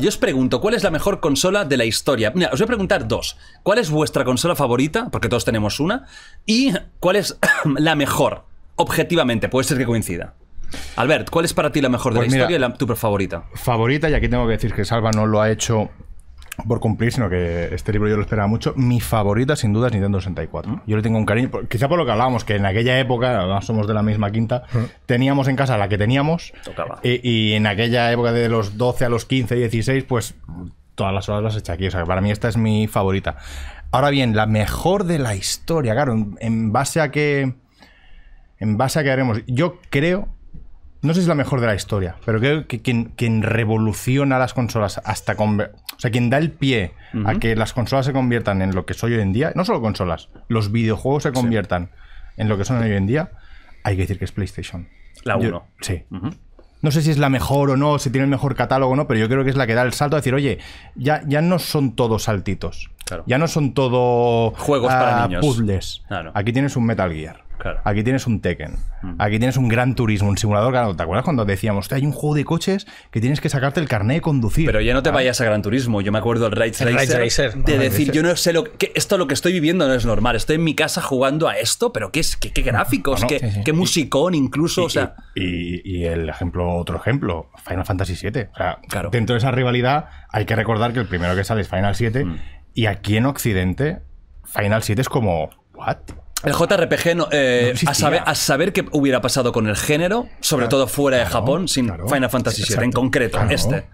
Yo os pregunto, ¿cuál es la mejor consola de la historia? Mira, os voy a preguntar dos. ¿Cuál es vuestra consola favorita? Porque todos tenemos una. ¿Y cuál es la mejor? Objetivamente, puede ser que coincida. Albert, ¿cuál es para ti la mejor de pues la historia y tu favorita? Favorita, y aquí tengo que decir que Salva no lo ha hecho por cumplir, sino que este libro yo lo esperaba mucho. Mi favorita, sin duda, es Nintendo 64. Mm. Yo le tengo un cariño, quizá por lo que hablábamos, que en aquella época, somos de la misma quinta, mm. teníamos en casa la que teníamos. Eh, y, en aquella época de los 12 a los 15, 16, pues todas las horas las he hecho aquí. O sea, para mí esta es mi favorita. Ahora bien, la mejor de la historia, claro, en, en base a que. En base a que haremos. Yo creo no sé si es la mejor de la historia, pero creo que quien, revoluciona las consolas hasta o sea, quien da el pie a que las consolas se conviertan en lo que soy hoy en día, no solo consolas, los videojuegos se conviertan en lo que son hoy en día, hay que decir que es PlayStation. La 1. Sí. No sé si es la mejor o no, si tiene el mejor catálogo o no, pero yo creo que es la que da el salto a decir, oye, ya, ya no son todos saltitos. Ya no son todo juegos para ah, niños. Puzzles. Aquí tienes un Metal Gear. Aquí tienes un Tekken. Aquí tienes un Gran Turismo, un simulador. Claro, ¿te acuerdas cuando decíamos, hay un juego de coches que tienes que sacarte el carnet de conducir? Pero ya no te vayas a Gran Turismo. Yo me acuerdo el Ride Racer, de decir, yo no sé lo que esto lo que estoy viviendo no es normal. Estoy en mi casa jugando a esto, pero qué qué, gráficos, qué, musicón incluso, y, sea, y, el ejemplo otro ejemplo, Final Fantasy VII. O sea, dentro de esa rivalidad hay que recordar que el primero que sale es Final VII mm. y aquí en occidente Final 7 es como what? El JRPG, eh, a, saber, qué hubiera pasado con el género, sobre todo fuera de Japón, sin Final Fantasy VII, en concreto, este.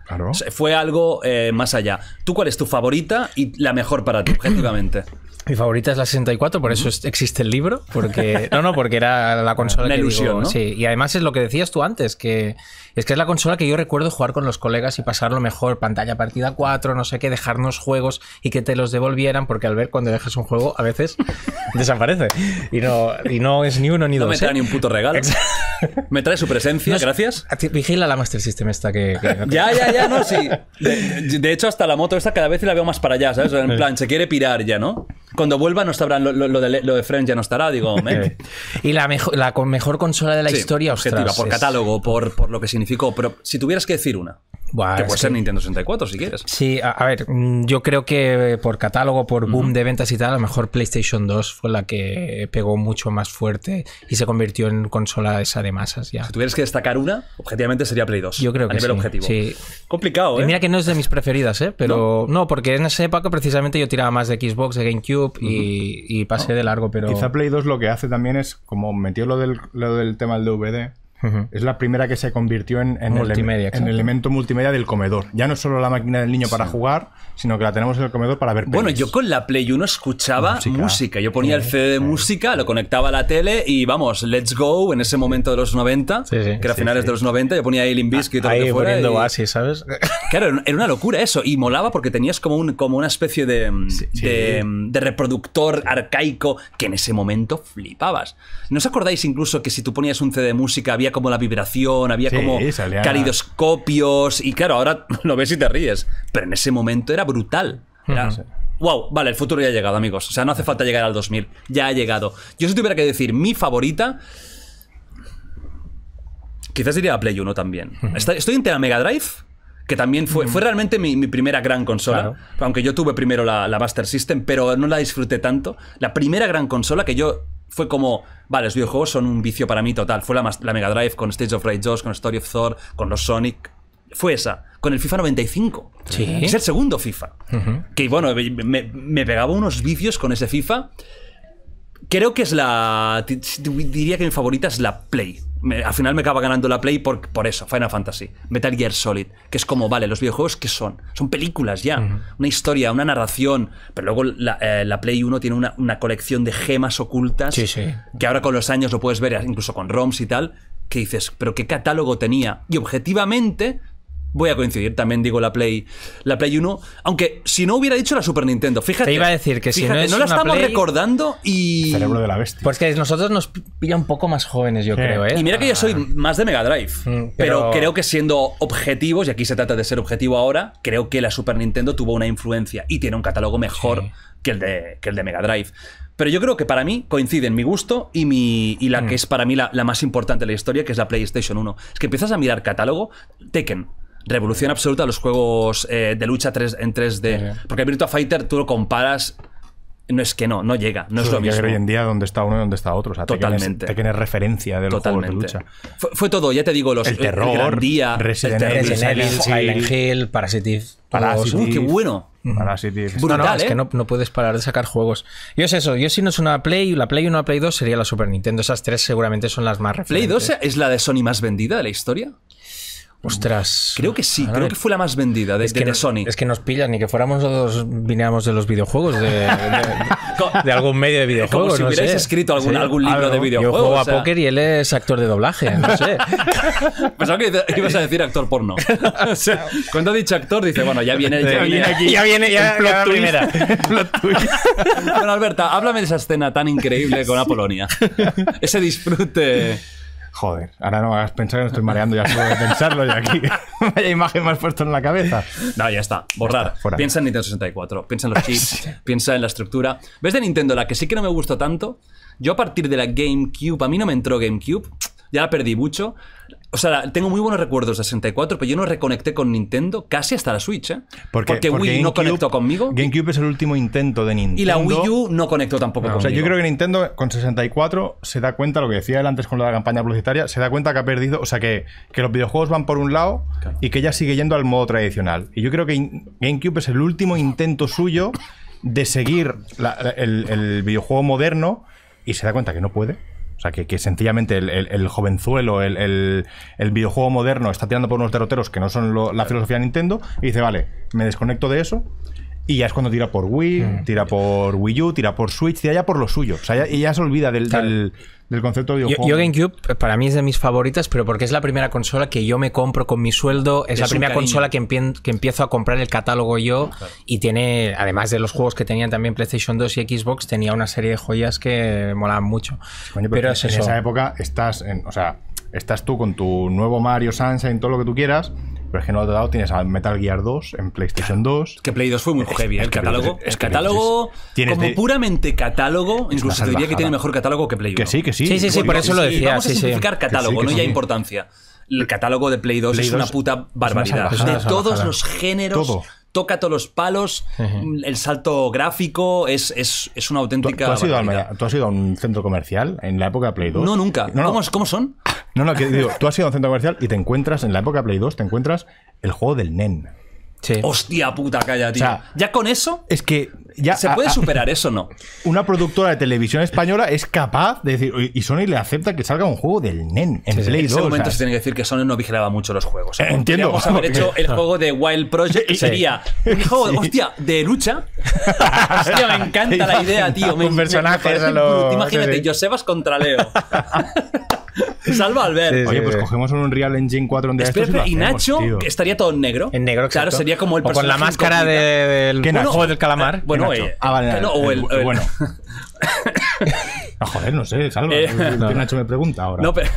Fue algo eh, más allá. ¿Tú cuál es tu favorita y la mejor para ti, objetivamente? Mi favorita es la 64, por eso existe el libro, porque no, no, porque era la consola Una ilusión, ¿no? sí, y además es lo que decías tú antes, que es que es la consola que yo recuerdo jugar con los colegas y pasarlo mejor, pantalla partida 4, no sé qué, dejarnos juegos y que te los devolvieran, porque al ver cuando dejas un juego a veces desaparece. Y no, no es ni uno ni dos. No me trae ¿eh? ni un puto regalo. me trae su presencia, gracias. Vigila la Master System esta que... ya, ya, ya, no, sí. De, hecho, hasta la moto esta cada vez la veo más para allá, ¿sabes? En plan, se quiere pirar ya, ¿no? Cuando vuelva no sabrán lo, de, lo de Friends ya no estará, digo. y la, la mejor consola de la historia, ostras. Objetiva, por catálogo, por, por lo que significa pero si tuvieras que decir una. que puede ser Nintendo 64 si quieres. Sí, a, ver, mm, yo creo que eh, por catálogo, por boom de ventas y tal, a lo mejor PlayStation 2 fue la que pegó mucho más fuerte y se convirtió en consola esa de masas ya. Si tuvieras que destacar una, objetivamente sería Play 2. Yo creo que nivel sí, objetivo. Complicado, ¿eh? mira que no es de mis preferidas, ¿eh? Pero no. porque en esa época precisamente yo tiraba más de Xbox, de GameCube y, pasé de largo, pero... Quizá Play 2 lo que hace también es, como metió lo del tema del DVD, es la primera que se convirtió en, el elemento multimedia del comedor. Ya no solo la máquina del niño para jugar, sino que la tenemos en el comedor para ver pelis. Bueno, yo con la Play 1 escuchaba música. Yo ponía el CD de música, lo conectaba a la tele y vamos, Let's Go en ese momento de los 90, que era finales de los 90, yo ponía Alien Biscuit y todo ahí, lo que fuera. ¿sabes? Claro, era una locura eso. Y molaba porque tenías como, una especie de, de reproductor arcaico que en ese momento flipabas. ¿No os acordáis incluso que si tú ponías un CD de música había como la vibración, había como caridoscopios, Y claro, ahora lo ves y te ríes. Pero en ese momento era brutal. wow, vale, el futuro ya ha llegado, amigos. O sea, no hace falta llegar al 2000. Ya ha llegado. Yo si tuviera que decir mi favorita. Quizás diría a Play 1 también. Estoy en la Mega Drive, que también fue, fue realmente mi, primera gran consola. Aunque yo tuve primero la Master System, pero no la disfruté tanto. La primera gran consola que yo fue como, vale, los videojuegos son un vicio para mí total. Fue la, Mega Drive con Stage of Rage 2, con Story of Thor, con los Sonic. Fue esa, con el FIFA 95. ¿Sí? Es el segundo FIFA. Que bueno, me, pegaba unos vicios con ese FIFA Creo que es la. Diría que mi favorita es la Play. al final me acaba ganando la Play por, por eso, Final Fantasy. Metal Gear Solid. Que es como, vale, los videojuegos que son. Son películas ya. Una historia, una narración. Pero luego la, eh, Play 1 tiene una, una, colección de gemas ocultas. Que ahora con los años lo puedes ver, incluso con ROMs y tal. Que dices, pero qué catálogo tenía. Y objetivamente, voy a coincidir. También digo la Play, la Play 1. Aunque si no hubiera dicho la Super Nintendo, fíjate. Te iba a decir que si no, la estamos recordando y. Cerebro de la bestia. Pues que nosotros nos pilla un poco más jóvenes, yo creo, ¿eh? Y mira que yo soy ah. más de Mega Drive. Mm, pero... creo que siendo objetivos, y aquí se trata de ser objetivo ahora, creo que la Super Nintendo tuvo una influencia y tiene un catálogo mejor que, el de, el de Mega Drive. Pero yo creo que para mí coinciden mi gusto y, mi, y la mm. que es para mí la, la más importante de la historia, que es la PlayStation 1. Es que empiezas a mirar catálogo, Tekken, revolución absoluta los juegos eh, de lucha en 3D. porque Porque Virtua Fighter tú lo comparas. No es que no, no llega, no es lo mismo. hoy en día donde está uno y donde está otro. O sea, Totalmente. tiene referencia de los Totalmente. juegos de lucha. Fue, todo, ya te digo, los, el terror, día, Resident, el Evil, Silent Hill, uh, ¡Qué bueno! Parasitis. Brutal, no, es ¿eh? que no, puedes parar de sacar juegos. Yo es eso, yo si no es una Play, la Play 1 una Play 2 sería la Super Nintendo. Esas tres seguramente son las más referentes. ¿Play 2 es la de Sony más vendida de la historia? Ostras. Creo que sí, creo que fue la más vendida de, que de, Sony. Es que nos pillan, ni que fuéramos nosotros viniéramos de los videojuegos, de, de, algún medio de videojuegos. Como si hubierais escrito algún, algún libro de videojuegos. juego o a póker y él es actor de doblaje, no sé. Pensaba que ibas a decir actor porno. cuando ha dicho actor, dice, bueno, ya viene, ya viene Ya viene, ya, plot bueno, Alberta, háblame de esa escena tan increíble con Apolonia. Ese disfrute. Joder, ahora no me hagas pensar que me estoy mareando ya solo de pensarlo ya aquí. Vaya imagen más has en la cabeza. No, ya está, borrar. piensa en Nintendo 64, piensa en los chips, piensa en la estructura. ¿Ves de Nintendo la que sí que no me gustó tanto? Yo a partir de la GameCube, a mí no me entró GameCube, ya la perdí mucho. O sea, tengo muy buenos recuerdos de 64, pero yo no reconecté con Nintendo casi hasta la Switch, ¿eh? Porque, porque, Wii no conectó conmigo. GameCube es el último intento de Nintendo. Y la Wii U no conectó tampoco conmigo. Ah, o sea, yo creo que Nintendo con 64 se da cuenta, lo que decía él antes con la campaña publicitaria, se da cuenta que ha perdido, o sea, que, los videojuegos van por un lado y que ella sigue yendo al modo tradicional. Y yo creo que GameCube es el último intento suyo de seguir el, el videojuego moderno y se da cuenta que no puede o sea, que, sencillamente el, jovenzuelo, el, videojuego moderno está tirando por unos derroteros que no son la filosofía de Nintendo y dice, vale, me desconecto de eso y ya es cuando tira por Wii, hmm. tira por Wii U, tira por Switch, tira ya por lo suyo. O sea, ya, se olvida del, del, concepto de videojuego. GameCube eh, para mí es de mis favoritas, pero porque es la primera consola que yo me compro con mi sueldo, es, la primera consola que, empiezo a comprar el catálogo yo y tiene, además de los juegos que tenían también PlayStation 2 y Xbox, tenía una serie de joyas que molaban mucho. pero, en esa época estás, o sea, estás tú con tu nuevo Mario Sunshine, todo lo que tú quieras pero es que otro lado tienes a Metal Gear 2 en PlayStation 2. que Play 2 fue muy heavy, ¿eh? es, el catálogo. Es, catálogo, como puramente catálogo, incluso te diría que tiene mejor catálogo que Play 1. Que sí, que sí. Sí, sí, sí, por eso lo decía. Vamos a simplificar catálogo, no ya importancia. El catálogo de Play 2 es una puta barbaridad. de todos los géneros. toca todos los palos, el salto gráfico, es, es, es una auténtica. ¿Tú, has ido a un centro comercial en la época de Play 2? No, nunca. ¿Cómo, son? No, no, que digo, tú has ido a un centro comercial y te encuentras, en la época de Play 2, te encuentras el juego del NEN. Hostia puta, calla, tío. ya con eso. Es que ya. ¿Se puede superar eso no? Una productora de televisión española es capaz de decir. Y Sony le acepta que salga un juego del NEN en Play Play En ese momento se tiene que decir que Sony no vigilaba mucho los juegos. Eh, entiendo. Podríamos haber hecho el ah. juego de Wild Project. Sería un juego, de, hostia, de lucha. hostia, me encanta la idea, tío. Un personaje, Imagínate, Josebas contra Leo. Salva Albert. Oye, pues cogemos un Real Engine 4 donde y, y Nacho estaría todo en negro. En negro, Claro, sería como el o con la máscara del juego del calamar. Bueno, o el, bueno. joder, no sé, salva. Eh, que Nacho me pregunta ahora. No, pero...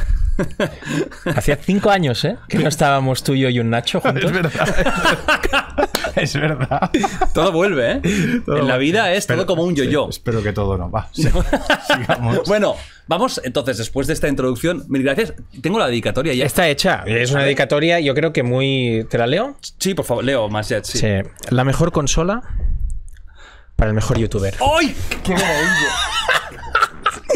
Hacía cinco años, ¿eh? Que no estábamos tú y yo y un Nacho juntos. Es verdad. Es verdad. todo vuelve, ¿eh? en la vida es todo como un yo-yo. Espero que todo no va. Sí, bueno, Vamos, entonces, después de esta introducción, mil gracias. Tengo la dedicatoria ya. Está hecha. Es una dedicatoria, yo creo que muy. ¿Te la leo? Sí, por favor, leo más ya. Sí. La mejor consola para el mejor youtuber. ¡Ay! ¡Qué maravilla!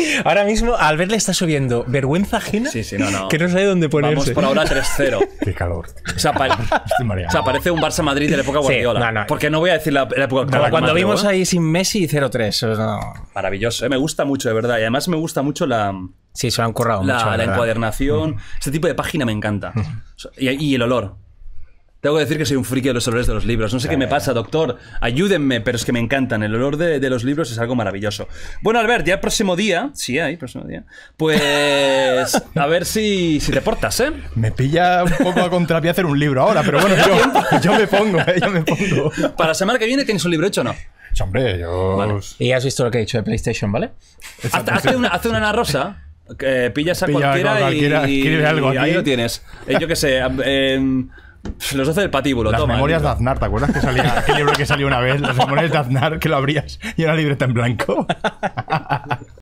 Ahora mismo, al verle está subiendo vergüenza ajena sí, sí, no, no. que no sabe dónde ponerse. Vamos por ahora 3-0. Qué calor. O sea, parece un Barça-Madrid de la época Guardiola. Porque no voy a decir la, época Cuando vimos ahí sin Messi 0-3. Maravilloso. Eh, me gusta mucho, de verdad. Y además me gusta mucho la... Sí, se lo han currado la, mucho. La, encuadernación. Mm. Este tipo de página me encanta. Mm. y el olor. Tengo que decir que soy un friki de los olores de los libros. No sé qué me pasa, doctor. Ayúdenme, pero es que me encantan. El olor de, de los libros es algo maravilloso. Bueno, Albert, ya el próximo día, sí hay próximo día, pues a ver si, si te portas, ¿eh? Me pilla un poco a contrapié hacer un libro ahora, pero bueno, yo, me pongo, ¿eh? yo me pongo. Para la semana que viene tienes un libro hecho, ¿no? Hombre, yo... Y has visto lo que he dicho de PlayStation, ¿vale? Hazte una, Rosa. pillas a cualquiera, y, escribe algo ahí lo tienes. Eh, yo qué sé, eh, los 12 del patíbulo, las memorias de Aznar, ¿te acuerdas que salía aquel libro que salió una vez? Las memorias de Aznar, que lo abrías y era libreta en blanco.